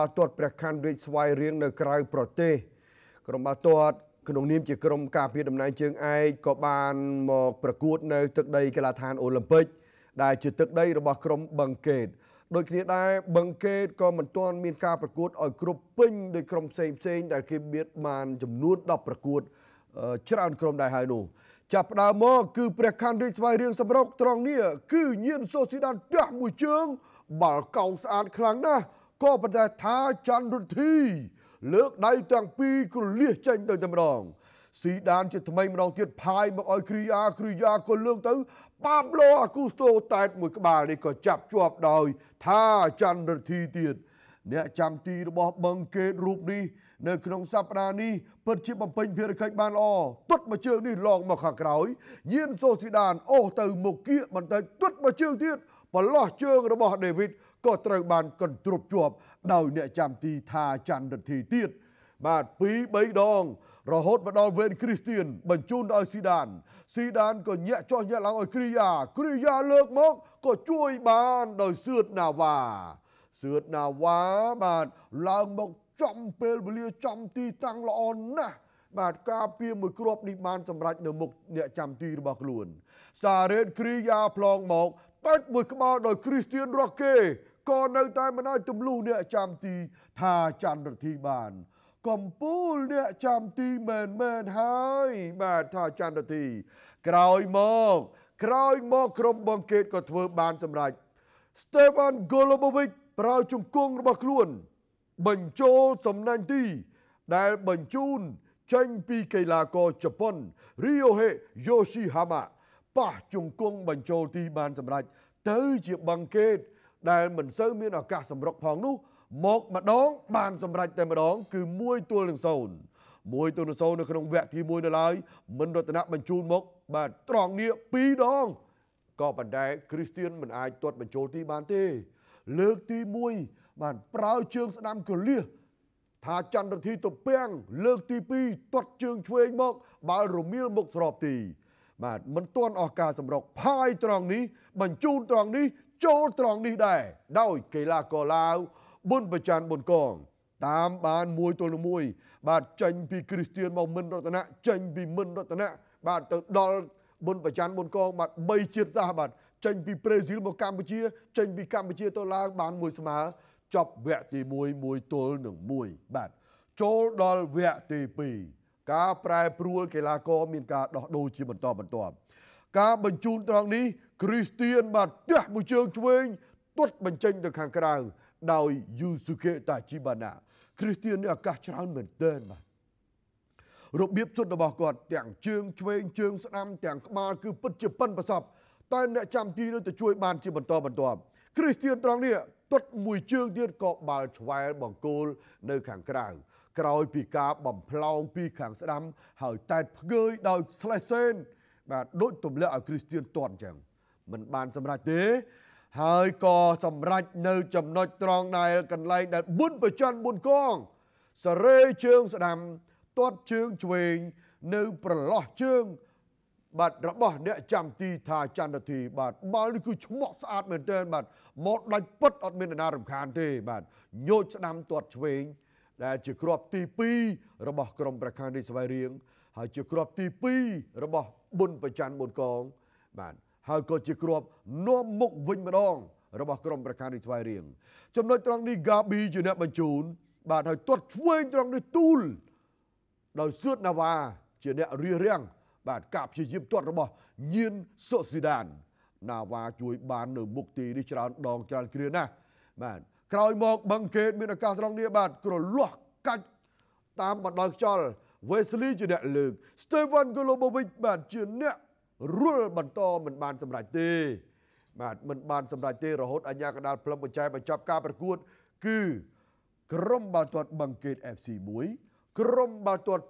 បាល់ទាត់ព្រះខ័នរាជស្វាយរៀងនៅក្រៅប្រទេសក្រុមបាល់ទាត់ ក្នុងនាមជាក្រុមការពារតំណែងជើងឯកក៏បានមកប្រកួតនៅទឹកដីកីឡាដ្ឋានអូឡ িম্প ិកដែល ជាទឹកដីរបស់ក្រុមបឹងកេតដូចគ្នាដែរបឹងកេតក៏មិនទាន់មានការប្រកួតឲ្យគ្រប់ពេញដោយក្រុមផ្សេងផ្សេង ដែលគេមានបានចំនួន10ប្រកួត ច្រើនក្រុមដែរហើយនោះ ចាប់ផ្ដើមមកគឺព្រះខ័នរាជស្វាយរៀងសម្រុកត្រង់នេះគឺញៀនសូស៊ីដានផ្ទះមួយជើងបាល់កោងស្អាតខ្លាំងណាស់ក៏ប៉ុន្តែថាច័ន្ទរុទ្ធីលើកដៃទាំងពីរគលៀសចេញទៅតែម្ដងស៊ីដានជាថ្មីម្ដងទៀតផាយមកឲ្យគ្រីយ៉ាគ្រីយ៉ាក៏លើកទៅប៉ាប្លូអាគូស្តូតែតមួយក្បាលនេះក៏ចាប់ជាប់ដោយ ថាច័ន្ទរុទ្ធីទៀត អ្នកចាំទីរបស់បឹងកេតរូបនេះនៅក្នុងសប្តាហ៍នេះពិតជាបំពេញភារកិច្ចបានល្អទុតមួយជើងនេះឡងមកខាងក្រោយញៀនសូស៊ីដានអូសទៅមុខគៀកបន្តិចទុតមួយជើងទៀតបលោះជើងរបស់ដេវីតក៏ត្រូវបានកន្ទ្រប់ជាប់ដោយអ្នកចាំទីថាច័ន្ទរិទ្ធីទៀតបាទ2 3ដងរហូតមកដល់វេនគ្រីស្ទៀនបញ្ជូនដល់ស៊ីដានស៊ីដានក៏ញាក់ចុះញាក់ឡើងឲ្យគ្រីយ៉ាគ្រីយ៉ាលើកមកក៏ជួយបានដោយសឿតណាវ៉ាសឿតណាវ៉ាបាទឡើងមកចំពេលវេលាចំទីតាំងល្អណាស់បាទការពៀមួយគ្រាប់នេះបានសម្រេចនៅមុខអ្នកចាំទីរបស់ខ្លួន សារ៉េតគ្រីយ៉ាផ្លងមកបើកមួយក្បាលដោយគ្រីស្ទៀនរស់គេក៏នៅតែមិនអាចទម្លុះអ្នកចាំទីថាចន្ទរធីបាន កំពូលអ្នកចាំទីមែនមែនហើយបាទថាចន្ទរធីក្រោយមក ក្រោយមកក្រុមបងកេតក៏ធ្វើបានសម្រេច Stefan Golubovic ប្រើជង្គង់របស់ខ្លួនបញ្ចូលសំណាញ់ទី ដែលបញ្ជូនចេញពីកីឡាករជប៉ុន Ryohei Yoshihama ប៉ះជង្គង់បញ្ចូលទីបានសម្រេចទៅជាបង្កេត ដែលមិនសូវមានឱកាសសម្រុកផងនោះ មកម្ដងបានសម្រេចតែម្ដង គឺ1ទល់នឹង0មួយទៅនឹងសូននៅក្នុងវគ្គទី1នៅឡើយមិនរតនៈបញ្ជូនមកបាទត្រង់នេះ2ដងក៏ប៉ុន្តែគ្រីស្ទៀនមិនអាចទាត់បញ្ចូលទីបានទេ លើកទី1បានប្រើជើងស្ដាំកលៀសថាចន្ទរធីទៅពាំងលើកទី2ទាត់ជើងឆ្វេងមក បាល់រមៀលមុខស្របទីបាទមិនទាន់អស់ការសម្រុកផាយត្រង់នេះបញ្ជូនត្រង់នេះចូលត្រង់នេះដែរដោយកីឡាករឡាវប៊ុនប្រច័ន្ទប៊ុនកង តាម បានមួយទល់មួយ បាទចេញពីគ្រីស្ទៀនមកមិនរតនៈចេញពីមិនរតនៈបាទទៅដល់ប៊ុនប្រច័ន្ទប៊ុនកងបាទ3ជាតិសាសបាទចេញពីប្រេស៊ីលមកកម្ពុជាចេញពីកម្ពុជាទៅឡាវបានមួយស្មើចប់វគ្គទី1 1ទល់នឹង1បាទចូលដល់វគ្គទី2ការប្រែប្រួលកីឡាករមានការដោះដូរជាបន្តបន្ទាប់ការបញ្ជូនត្រង់នេះគ្រីស្ទៀនបាទទះមួយជើងឆ្វេងទាត់បញ្ចេញទៅខាងក្រៅដោយ Yusuke Tachibana គ្រីស្ទៀននេះឱកាសច្រើនមែនទែនបាទរបៀបសុទ្ធរបស់គាត់ទាំងជើងឆ្វេងជើងស្ដាំទាំងក្បាលគឺពិតជាប៉ិនប្រសពតែអ្នកចាំទីនៅទៅជួយបានជាបន្តបន្ទាប់គ្រីស្ទៀនត្រង់នេះទាត់មួយជើងទៀតក៏បាល់ឆ្វែលបង្គោលនៅខាងក្រៅក្រោយពីការបំផ្លោងពីខាងស្ដាំហើយតែផ្កើយដោយស្លេសេនបាទដូចទម្លាក់ឲ្យគ្រីស្ទៀនតន់អញ្ចឹងមិនបានសម្រេចទេ ហើយក៏សម្រេចនៅចំណុចត្រង់ដែល កន្លែងដែលបុណ្យប្រច័នបុណ្យកងសរេជើងស្ដាំទាត់ជើងឆ្វេងនៅប្រឡោះជើងបាទរបស់ អ្នកចាំទីថាចន្ទធីបាទបាល់នេះគឺឆ្មក់ស្អាតមែនទែនបាទមកដាច់ពុតអត់មាននរណារំខានទេបាទញោចស្ដាំទាត់ឆ្វេងដែលជាក្របទី2របស់ក្រុមប្រខាំងរាជស្វ័យរៀងហើយជាក្របទី2របស់ប៊ុនប្រច័ន្ទប៊ុនកង បាទហើយក៏ជាក្របនាំមុខវិញម្ដងរបស់ក្រុមប្រកាសនេះស្វ័យរៀងចំណុចត្រង់នេះហ្កាប៊ីជាអ្នកបញ្ជូនបាទហើយទាត់ឆ្វេងត្រង់នេះទូលដោយសឿតណាវ៉ាជាអ្នករៀបរៀងបាទការព្យាយាមទាត់ របស់ញៀនសុស៊ីដាន ណាវ៉ាជួយ បាននៅ មុខទីនេះច្រើនដងច្រើនគ្រាណាស់បាទក្រោយមកបឹងកេតមានឱកាសត្រង់នេះបាទក្រលាស់កាច់តាមបណ្ដោយខ្យល់ Wesley ជាអ្នកលើក Stefan Golubovic បាទជាអ្នករួលបន្តមិនបានសម្រេចទេបាទមិនបានសម្រេចទេរហូតអាញាកដាលផ្លឹមបញ្ចែបញ្ចប់ការប្រកួតគឺក្រុមបាល់ទាត់បឹងកេត FC1 ក្រុមបាល់ទាត់